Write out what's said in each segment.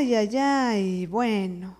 Ay, ay, ay, bueno.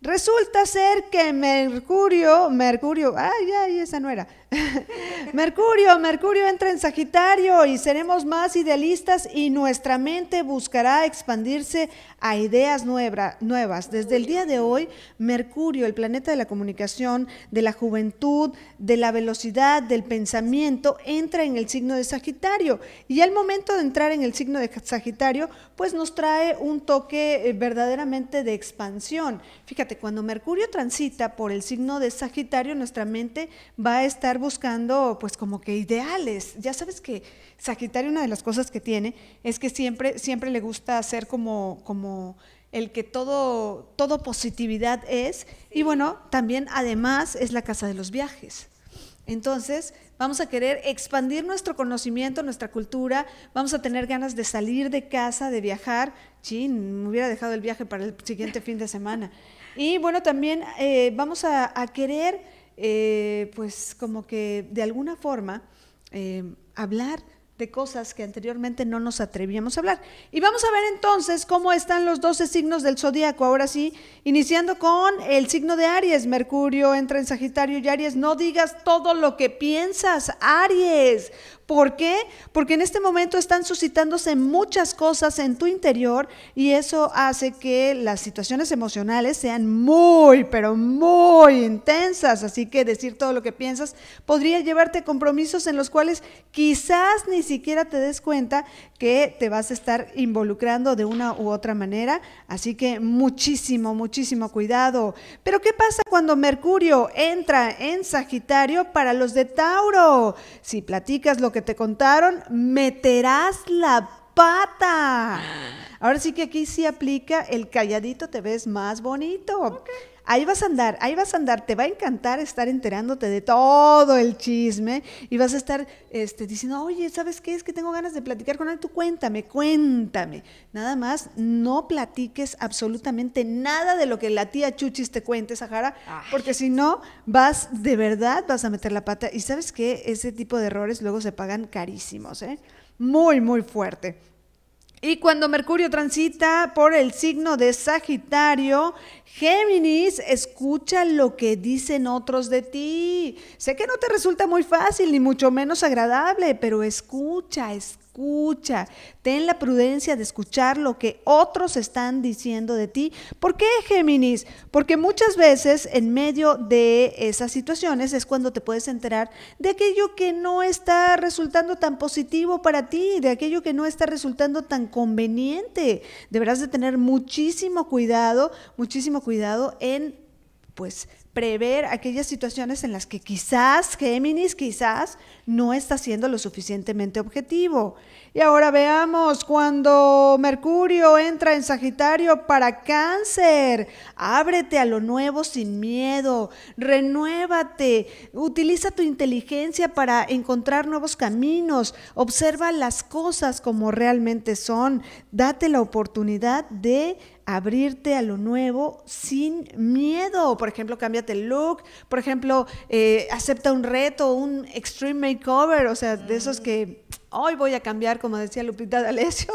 Resulta ser que Mercurio, Mercurio, ay, ay, esa no era. Mercurio, Mercurio entra en Sagitario y seremos más idealistas y nuestra mente buscará expandirse a ideas nuevas. Desde el día de hoy, Mercurio, el planeta de la comunicación, de la juventud, de la velocidad, del pensamiento, entra en el signo de Sagitario. Y al momento de entrar en el signo de Sagitario, pues nos trae un toque eh, verdaderamente de expansión. Fíjate, cuando Mercurio transita por el signo de Sagitario, nuestra mente va a estar buscando pues como que ideales. Ya sabes que Sagitario una de las cosas que tiene es que siempre, siempre le gusta hacer como, como el que todo, todo positividad es. Y bueno, también además es la casa de los viajes. Entonces, vamos a querer expandir nuestro conocimiento, nuestra cultura, vamos a tener ganas de salir de casa, de viajar. Chin, me hubiera dejado el viaje para el siguiente fin de semana. Y bueno, también eh, vamos a querer eh, pues como que de alguna forma eh, hablar de cosas que anteriormente no nos atrevíamos a hablar. Y vamos a ver entonces cómo están los 12 signos del Zodíaco Ahora sí, iniciando con el signo de Aries. Mercurio entra en Sagitario y Aries, no digas todo lo que piensas, Aries, ¿Por qué? Porque en este momento están suscitándose muchas cosas en tu interior y eso hace que las situaciones emocionales sean muy, pero muy intensas. Así que decir todo lo que piensas podría llevarte a compromisos en los cuales quizás ni siquiera te des cuenta que te vas a estar involucrando de una u otra manera. Así que muchísimo, muchísimo cuidado. Pero ¿qué pasa cuando Mercurio entra en Sagitario para los de Tauro? Si platicas lo que te contaron, meterás la pata. Ah. Ahora sí que aquí sí aplica el calladito te ves más bonito. Ahí vas a andar, ahí vas a andar, te va a encantar estar enterándote de todo el chisme y vas a estar este, diciendo, oye, ¿sabes qué? Es que tengo ganas de platicar con él, tú cuéntame, cuéntame. Nada más, no platiques absolutamente nada de lo que la tía Chuchis te cuente, Sahara, porque si no, vas, de verdad, vas a meter la pata. Y sabes qué? Ese tipo de errores luego se pagan carísimos, ¿eh? Muy, muy fuerte. Y cuando Mercurio transita por el signo de Sagitario, Géminis, escucha lo que dicen otros de ti. Sé que no te resulta muy fácil ni mucho menos agradable, pero escucha, escucha escucha, ten la prudencia de escuchar lo que otros están diciendo de ti. ¿Por qué, Géminis? Porque muchas veces en medio de esas situaciones es cuando te puedes enterar de aquello que no está resultando tan positivo para ti, de aquello que no está resultando tan conveniente. Deberás de tener muchísimo cuidado, muchísimo cuidado en pues prever aquellas situaciones en las que quizás Géminis quizás no está siendo lo suficientemente objetivo. Y ahora veamos cuando Mercurio entra en Sagitario para Cáncer. Ábrete a lo nuevo sin miedo, renuévate, utiliza tu inteligencia para encontrar nuevos caminos, observa las cosas como realmente son, date la oportunidad de abrirte a lo nuevo sin miedo. Por ejemplo, cámbiate el look, por ejemplo, eh, acepta un reto, un extreme makeover, o sea, de esos que hoy voy a cambiar, como decía Lupita D'Alessio.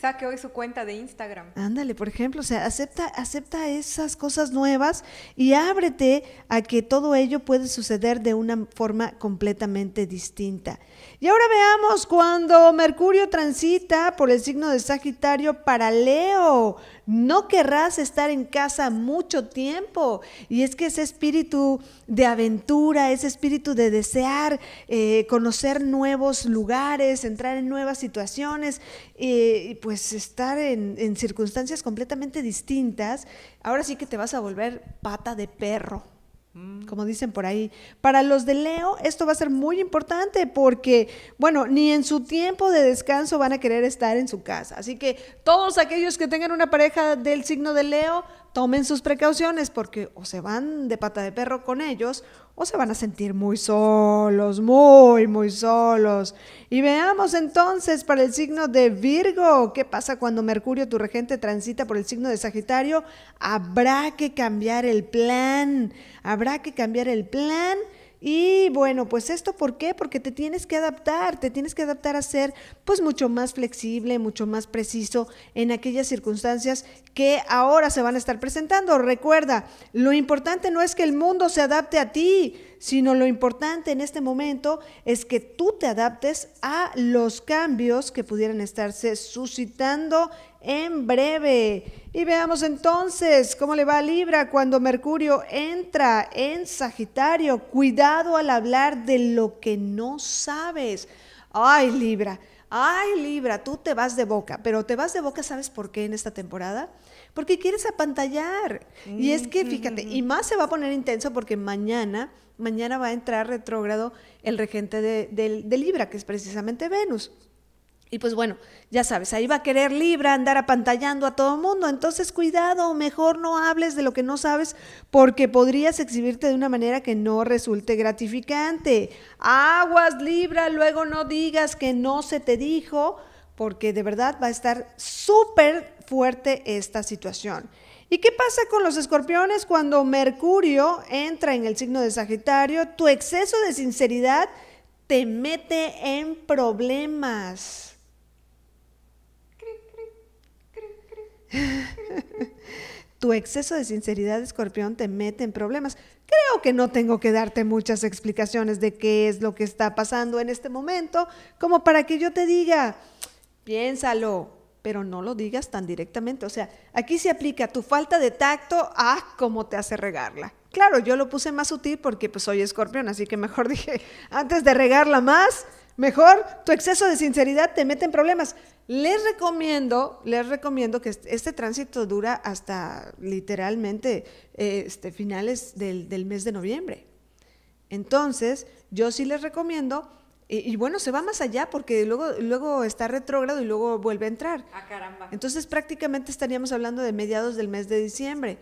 Saque hoy su cuenta de Instagram. Ándale, por ejemplo, o sea, acepta, acepta esas cosas nuevas y ábrete a que todo ello puede suceder de una forma completamente distinta. Y ahora veamos cuando Mercurio transita por el signo de Sagitario para Leo. No querrás estar en casa mucho tiempo. Y es que ese espíritu de aventura, ese espíritu de desear eh, conocer nuevos lugares, entrar en nuevas situaciones, eh, y pues estar en circunstancias completamente distintas, ahora sí que te vas a volver pata de perro, mm. como dicen por ahí. Para los de Leo, esto va a ser muy importante porque, bueno, ni en su tiempo de descanso van a querer estar en su casa. Así que todos aquellos que tengan una pareja del signo de Leo, tomen sus precauciones porque o se van de pata de perro con ellos o se van a sentir muy solos, muy, muy solos. Y veamos entonces para el signo de Virgo, ¿qué pasa cuando Mercurio, tu regente, transita por el signo de Sagitario? Habrá que cambiar el plan, habrá que cambiar el plan y bueno, pues esto ¿por qué? Porque te tienes que adaptar, te tienes que adaptar a ser pues mucho más flexible, mucho más preciso en aquellas circunstancias que ahora se van a estar presentando. Recuerda, lo importante no es que el mundo se adapte a ti, sino lo importante en este momento es que tú te adaptes a los cambios que pudieran estarse suscitando en breve. Y veamos entonces cómo le va a Libra cuando Mercurio entra en Sagitario. Cuidado al hablar de lo que no sabes ay Libra, ay Libra, tú te vas de boca, pero te vas de boca, ¿sabes por qué en esta temporada? Porque quieres apantallar. y es que, fíjate, y mm-hmm. más se va a poner intenso porque mañana, mañana va a entrar retrógrado el regente de Libra, que es precisamente Venus. Y pues bueno, ya sabes, ahí va a querer Libra andar apantallando a todo mundo. Entonces, cuidado, mejor no hables de lo que no sabes porque podrías exhibirte de una manera que no resulte gratificante. Aguas, Libra, luego no digas que no se te dijo porque de verdad va a estar súper fuerte esta situación. ¿Y qué pasa con los escorpiones cuando Mercurio entra en el signo de Sagitario? Tu exceso de sinceridad te mete en problemas. tu exceso de sinceridad, escorpión, te mete en problemas. Creo que no tengo que darte muchas explicaciones de qué es lo que está pasando en este momento, como para que yo te diga, piénsalo, pero no lo digas tan directamente. O sea, aquí se aplica tu falta de tacto a cómo te hace regarla. Claro, yo lo puse más sutil porque pues soy escorpión, así que mejor dije, antes de regarla más, mejor tu exceso de sinceridad te mete en problemas. Les recomiendo, les recomiendo que este, tránsito dura hasta literalmente eh, este, finales del, mes de noviembre. Entonces, yo sí les recomiendo, y, bueno, se va más allá porque luego, luego está retrógrado y luego vuelve a entrar. Ah, caramba. Entonces, prácticamente estaríamos hablando de mediados del mes de diciembre.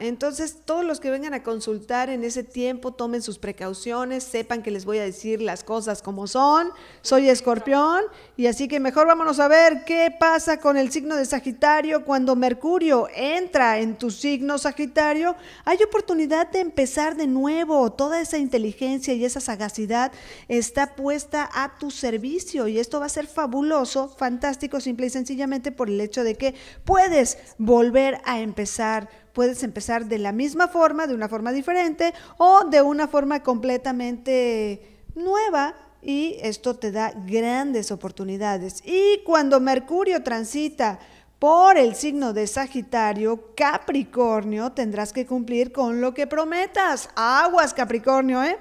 Entonces, todos los que vengan a consultar en ese tiempo, tomen sus precauciones, sepan que les voy a decir las cosas como son. Soy escorpión y así que mejor vámonos a ver qué pasa con el signo de Sagitario. Cuando Mercurio entra en tu signo Sagitario, hay oportunidad de empezar de nuevo. Toda esa inteligencia y esa sagacidad está puesta a tu servicio y esto va a ser fabuloso, fantástico, simple y sencillamente por el hecho de que puedes volver a empezar puedes empezar de la misma forma, de una forma diferente o de una forma completamente nueva y esto te da grandes oportunidades. Y cuando Mercurio transita por el signo de Sagitario, Capricornio, tendrás que cumplir con lo que prometas. Aguas, Capricornio, ¿eh?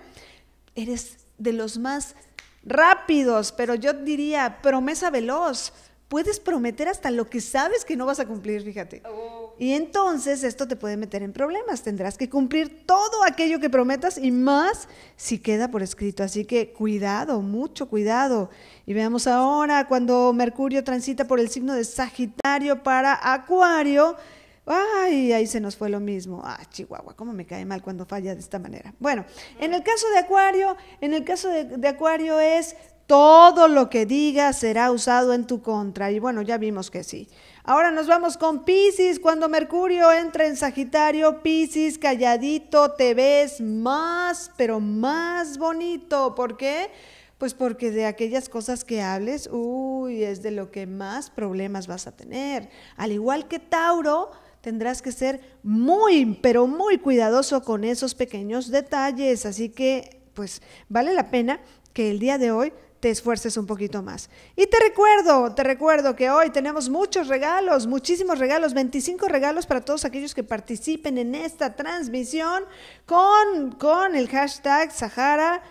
Eres de los más rápidos, pero yo diría promesa veloz puedes prometer hasta lo que sabes que no vas a cumplir, fíjate. Oh. Y entonces esto te puede meter en problemas. Tendrás que cumplir todo aquello que prometas y más si queda por escrito. Así que cuidado, mucho cuidado. Y veamos ahora cuando Mercurio transita por el signo de Sagitario para Acuario. Ay, ahí se nos fue lo mismo. Ah, Chihuahua, cómo me cae mal cuando falla de esta manera. Bueno, en el caso de Acuario, en el caso de, de Acuario es todo lo que digas será usado en tu contra. Y bueno, ya vimos que sí. Ahora nos vamos con Pisces. Cuando Mercurio entra en Sagitario, Pisces, calladito, te ves más, pero más bonito. ¿Por qué? Pues porque de aquellas cosas que hables, uy, es de lo que más problemas vas a tener. Al igual que Tauro, tendrás que ser muy, pero muy cuidadoso con esos pequeños detalles. Así que, pues, vale la pena que el día de hoy te esfuerces un poquito más. Y te recuerdo, te recuerdo que hoy tenemos muchos regalos, muchísimos regalos, 25 regalos para todos aquellos que participen en esta transmisión con, con el hashtag Sahara